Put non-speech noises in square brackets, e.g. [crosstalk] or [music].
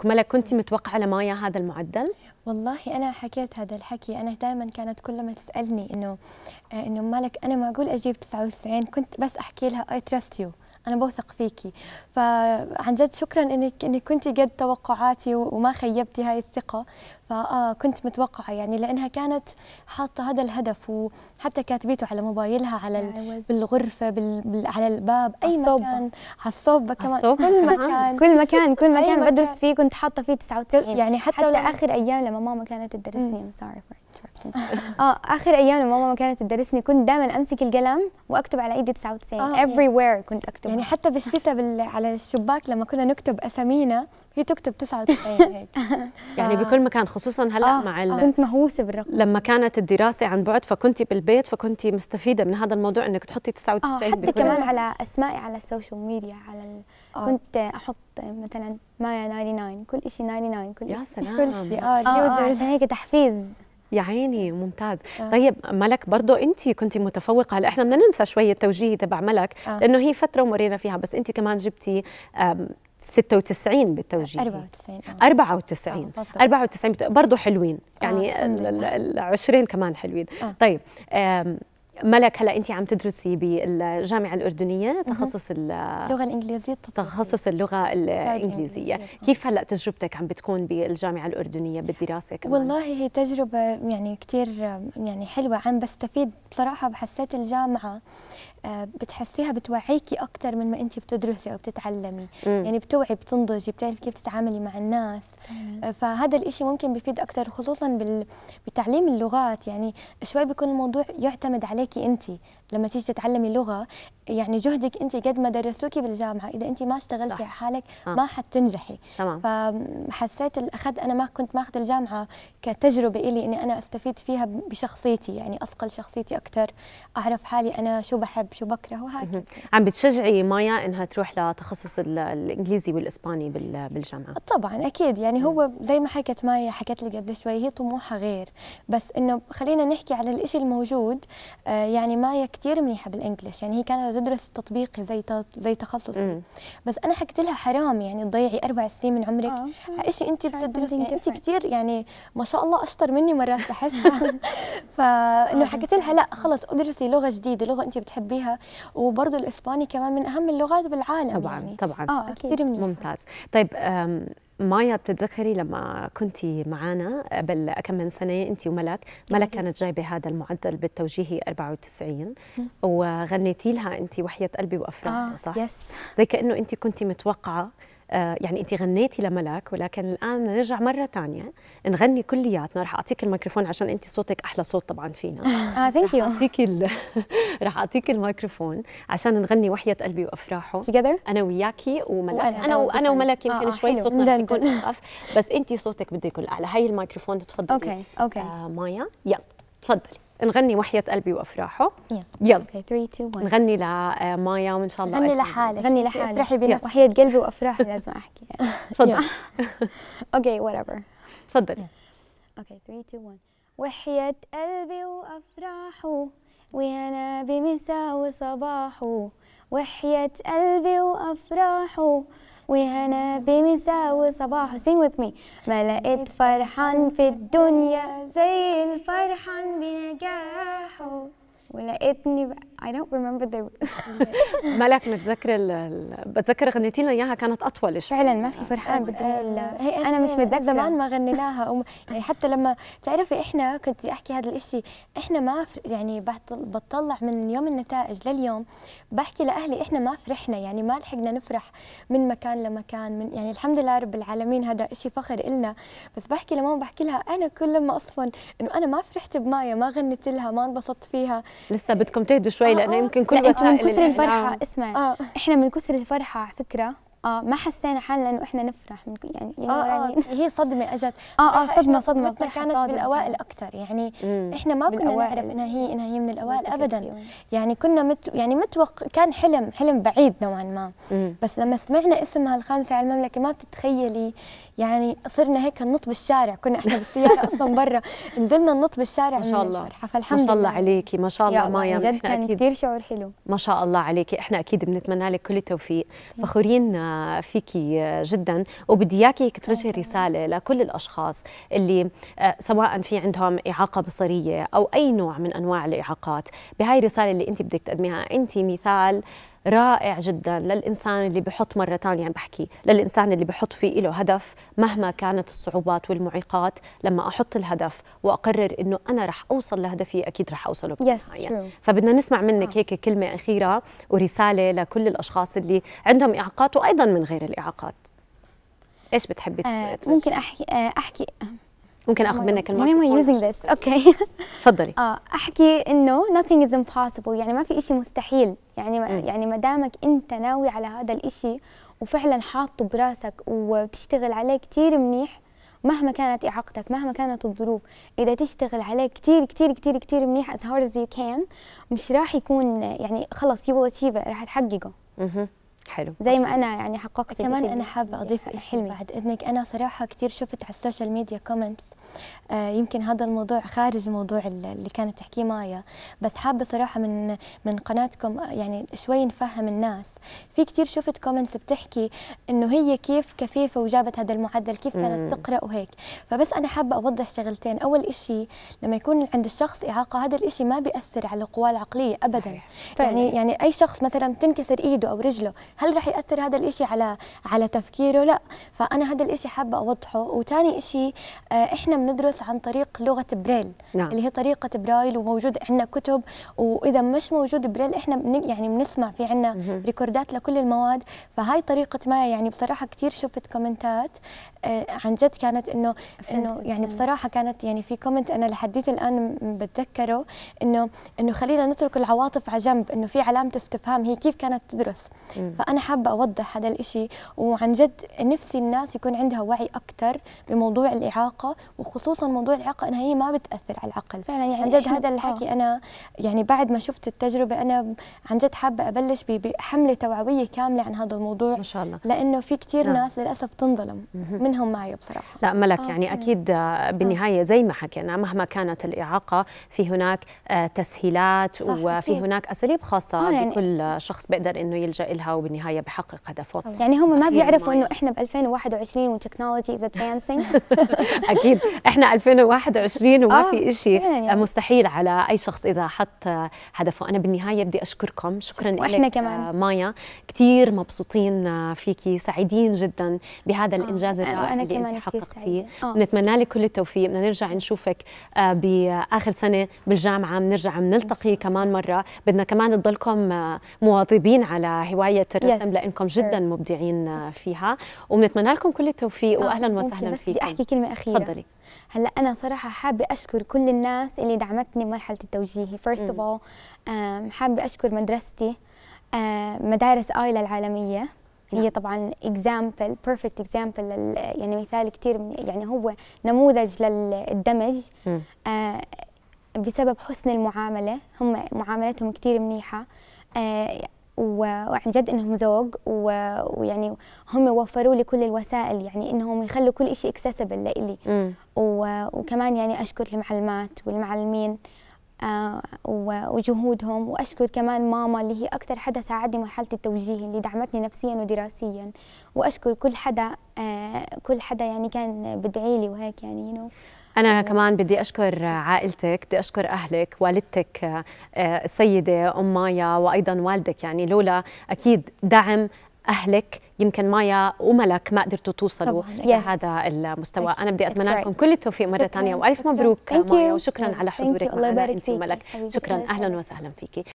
كملا كنت متوقعة لمايا هذا المعدل؟ والله أنا حكيت هذا الحكي أنا دائما كانت كل ما تسألني إنه آه، إنه مالك أنا معقول أجيب 99 كنت بس أحكي لها I trust you انا بوثق فيكي فعن جد شكرا انك انك كنت قد توقعاتي وما خيبتي هاي الثقه فكنت آه، متوقعه يعني لانها كانت حاطه هذا الهدف وحتى كاتبيته على موبايلها على بالغرفه بال... على الباب اي الصوبة. مكان على الصوبه كمان الصوبة. كل [laughs] مكان كل مكان كل مكان بدرس فيه كنت حاطه فيه 99 يعني حتى, حتى اخر ايام لما ماما كانت تدرسني مصارف [laughs] اه اخر ايام ماما ما كانت تدرسني كنت دائما امسك القلم واكتب على ايدي 99 افري وير كنت اكتب يعني حتى بالشتاء بال... على الشباك لما كنا نكتب اسامينا هي تكتب 99 [laughs] هيك يعني بكل مكان خصوصا هلا آه مع ال... كنت مهووسه بالرقم لما كانت الدراسه عن بعد فكنتي بالبيت فكنتي مستفيده من هذا الموضوع انك تحطي 99 آه حتى كمان على اسمائي على السوشيال ميديا على ال... آه. كنت احط مثلا مايا 99 كل شيء 99 كل شيء يا سلام كل شيء اه, آه, آه هيك تحفيز يا عيني ممتاز آه. طيب ملك برضه انت كنت متفوقه هلا احنا بدنا ننسى شويه التوجيه تبع ملك آه. لانه هي فتره ومرينا فيها بس انت كمان جبتي 96 بالتوجيه 94 آه. 94 آه. 94 برضه حلوين يعني آه، ال 20 كمان حلوين آه. طيب ملك هلا انت عم تدرسي بالجامعه الاردنيه تخصص اللغه الانجليزيه تخصص اللغه الانجليزيه كيف هلا تجربتك عم بتكون بالجامعه الاردنيه بالدراسه كمان والله هي تجربه يعني كثير يعني حلوه عم بستفيد بصراحه بحسيت الجامعه آه، بتحسيها بتوعيكي اكثر من ما انت بتدرسي او بتتعلمي مم. يعني بتوعي بتنضجي بتعرفي كيف تتعاملي مع الناس مم. آه، فهذا الإشي ممكن بيفيد اكثر خصوصا بال... بتعليم اللغات يعني شوي بيكون الموضوع يعتمد عليكي انت لما تيجي تتعلمي لغه يعني جهدك انت قد ما درسوكي بالجامعه اذا انت ما اشتغلتي على حالك آه. ما حتنجحي تمام فحسيت اخذت انا ما كنت ماخذ الجامعه كتجربه إلي اني انا استفيد فيها بشخصيتي يعني اثقل شخصيتي اكثر اعرف حالي انا شو بحب طيب، شو بكره وهكذا عم بتشجعي مايا انها تروح لتخصص الانجليزي والاسباني بالجامعه طبعا اكيد يعني هو زي ما حكت مايا حكت لي قبل شوي هي طموحها غير بس انه خلينا نحكي على الإشي الموجود آه، يعني مايا كثير منيحه بالانجلش يعني هي كانت تدرس تطبيقي زي زي تخصصي بس انا حكيت لها حرام يعني تضيعي اربع سنين من عمرك على آه، آه، شيء انت بتدرسي يعني انت كثير يعني ما شاء الله اشطر مني مرات بحسها [laughs] فانه حكيت لها لا خلص ادرسي لغه جديده لغه انت بتحبيها عليها وبرضه الاسباني كمان من اهم اللغات بالعالم طبعا يعني. طبعا اه أكيد. كثير منيح ممتاز طيب مايا بتتذكري لما كنت معنا قبل كم من سنه انت وملك ملك كانت جايبه هذا المعدل بالتوجيهي 94 وغنيتي لها انت وحيه قلبي وافراح آه صح يس. زي كانه انت كنت متوقعه آه، يعني انت غنيتي لملك ولكن الان نرجع مره ثانيه نغني كلياتنا رح اعطيك الميكروفون عشان انت صوتك احلى صوت طبعا فينا [laughs] اه ثانك يو اعطيك [laughs] رح اعطيك الميكروفون عشان نغني وحيه قلبي وافراحه together انا وياكي وملك انا وانا وملك يمكن آه, آه، شوي صوتنا رح يكون اخف بس انت صوتك بده يكون اعلى هي الميكروفون تفضلي اوكي اوكي آه، مايا يلا تفضلي نغني وحية قلبي وافراحه يلا اوكي 3 2 1 نغني لمايا وان شاء الله غني لحالك غني لحالك افرحي بنفسك وحية قلبي وافراحي لازم احكي [laughs] تفضل اوكي وات ايفر تفضلي اوكي 3 2 1 وحية قلبي وافراحه وهنا بمساء وصباحه وحياة قلبي وأفراحه وهنا بمساء صباحه sing with me ما لقيت فرحان في الدنيا زي الفرحان بنجاحه ولقيتني بقى I don't remember the [laughs] مالك متذكره ال... بتذكر لنا اياها كانت اطول شوي فعلا ما في فرحان بالدنيا آه، انا مش متذكره زمان ما غنيناها يعني حتى لما تعرفي احنا كنت احكي هذا الشيء احنا ما يعني بطلع من يوم النتائج لليوم بحكي لاهلي احنا ما فرحنا يعني ما لحقنا نفرح من مكان لمكان من يعني الحمد لله رب العالمين هذا شيء فخر إلنا بس بحكي لماما بحكي لها انا كل ما اصفن انه انا ما فرحت بمايا ما غنيت لها ما انبسطت فيها لسه بدكم تهدوا شوي شوي لانه يمكن كل لا وسائل من كثر الفرحه اسمع آه. احنا من كثر الفرحه على فكره اه ما حسينا حالنا انه احنا نفرح من يعني اه اه يعني [laughs] هي صدمه اجت اه اه صدمه صدمه كانت صادم. بالاوائل اكثر يعني مم. احنا ما كنا نعرف انها هي انها هي من الاوائل ابدا أيوة. يعني كنا مت يعني متوقع كان حلم حلم بعيد نوعا ما مم. بس لما سمعنا اسمها الخامسه على المملكه ما بتتخيلي يعني صرنا هيك ننط بالشارع كنا احنا بالسياره [laughs] اصلا برا نزلنا ننط بالشارع ما شاء الله من فالحمد ما شاء الله عليكي ما شاء الله ما جد كان كثير شعور حلو ما شاء الله عليكي احنا اكيد بنتمنى لك كل التوفيق فخورين مقتنعه فيكي جدا وبدي اياكي توجهي رساله لكل الاشخاص اللي آه، سواء في عندهم اعاقه بصريه او اي نوع من انواع الاعاقات بهاي الرساله اللي انت بدك تقدميها انت مثال رائع جدا للإنسان اللي بحط مرة ثانية عم بحكي للإنسان اللي بحط فيه له هدف مهما كانت الصعوبات والمعيقات لما أحط الهدف وأقرر إنه أنا رح أوصل لهدفي أكيد رح أوصله yes, يعني. فبدنا نسمع آه. منك هيك كلمة أخيرة ورسالة لكل الأشخاص اللي عندهم إعاقات وأيضا من غير الإعاقات إيش بتحبي آه ممكن أحكي, آه، أحكي ممكن اخذ منك المايكروفون ماما using this اوكي [laughs] تفضلي اه احكي انه nothing is impossible يعني ما في شيء مستحيل يعني ما يعني ما دامك انت ناوي على هذا الشيء وفعلا حاطه براسك وبتشتغل عليه كثير منيح مهما كانت إعاقتك مهما كانت الظروف إذا تشتغل عليه كثير كثير كثير كثير منيح as hard as you can مش راح يكون يعني خلص you will achieve it راح تحققه حلو زي ما انا يعني حققت كمان انا حابه اضيف شيء بعد اذنك انا صراحه كثير شفت على السوشيال ميديا كومنتس آه يمكن هذا الموضوع خارج موضوع اللي كانت تحكيه مايا بس حابه صراحه من من قناتكم آه، يعني شوي نفهم الناس في كثير شفت كومنتس بتحكي انه هي كيف كفيفه وجابت هذا المعدل كيف كانت تقرا وهيك فبس انا حابه اوضح شغلتين اول شيء لما يكون عند الشخص اعاقه هذا الشيء ما بياثر على قواه العقليه ابدا صحيح. يعني يعني اي شخص مثلا تنكسر ايده او رجله هل رح ياثر هذا الإشي على على تفكيره لا فانا هذا الإشي حابه اوضحه وثاني إشي آه، احنا بندرس عن طريق لغه بريل نعم. اللي هي طريقه برايل وموجود عندنا كتب واذا مش موجود بريل احنا بن يعني بنسمع في عندنا ريكوردات لكل المواد فهاي طريقه ما يعني بصراحه كثير شفت كومنتات آه، عن جد كانت انه انه يعني نعم. بصراحه كانت يعني في كومنت انا لحديت الان بتذكره انه انه خلينا نترك العواطف على جنب انه في علامه استفهام هي كيف كانت تدرس فأنا حابة أوضح هذا الإشي وعن جد نفسي الناس يكون عندها وعي أكثر بموضوع الإعاقة وخصوصا موضوع الإعاقة إنها هي ما بتأثر على العقل فعلا يعني عن جد هذا الحكي آه. أنا يعني بعد ما شفت التجربة أنا عن جد حابة أبلش بحملة توعوية كاملة عن هذا الموضوع ما شاء الله لأنه في كثير نعم. ناس للأسف تنظلم منهم معي بصراحة لا ملك آه، يعني أكيد آه. بالنهاية زي ما حكينا مهما كانت الإعاقة في هناك تسهيلات وفي هناك أساليب خاصة يعني بكل شخص بيقدر إنه يلجأ لها بالنهايه بحقق هدفه يعني هم ما بيعرفوا انه احنا ب 2021 وتكنولوجي از ادفانسينج اكيد احنا 2021 وما في آه، شيء يعني. مستحيل على اي شخص اذا حط هدفه انا بالنهايه بدي اشكركم شكرا لك كمان آه، مايا كثير مبسوطين آه، فيكي سعيدين جدا بهذا الانجاز الرائع اللي انت حققتيه بنتمنى لك كل التوفيق بدنا نرجع نشوفك باخر سنه بالجامعه بنرجع بنلتقي كمان مره بدنا كمان تضلكم مواظبين على هوايه الرسم لانكم جدا مبدعين فيها وبنتمنى لكم كل التوفيق واهلا وسهلا فيكم بدي احكي كلمه اخيره تفضلي هلا انا صراحه حابه اشكر كل الناس اللي دعمتني بمرحله التوجيهي فيرست اوف اول حابه اشكر مدرستي مدارس ايلا العالميه هي نعم. طبعا اكزامبل بيرفكت اكزامبل يعني مثال كثير يعني هو نموذج للدمج آه، بسبب حسن المعامله هم معاملتهم كثير منيحه آه، وعن جد انهم ذوق ويعني هم وفروا لي كل الوسائل يعني انهم يخلوا كل شيء اكسسبل لي وكمان يعني اشكر المعلمات والمعلمين آه، وجهودهم واشكر كمان ماما اللي هي اكثر حدا ساعدني مرحله التوجيه اللي دعمتني نفسيا ودراسيا واشكر كل حدا آه، كل حدا يعني كان بدعي لي وهيك يعني you know. أنا كمان بدي أشكر عائلتك بدي أشكر أهلك والدتك آه، السيدة أم مايا وأيضا والدك يعني لولا أكيد دعم أهلك يمكن مايا وملك ما قدرتوا توصلوا لهذا المستوى أنا بدي أتمنى لكم right. كل التوفيق مرة ثانية وألف مبروك مايا وشكرا على حضورك معنا أنت وملك شكرا أهلا وسهلا فيكي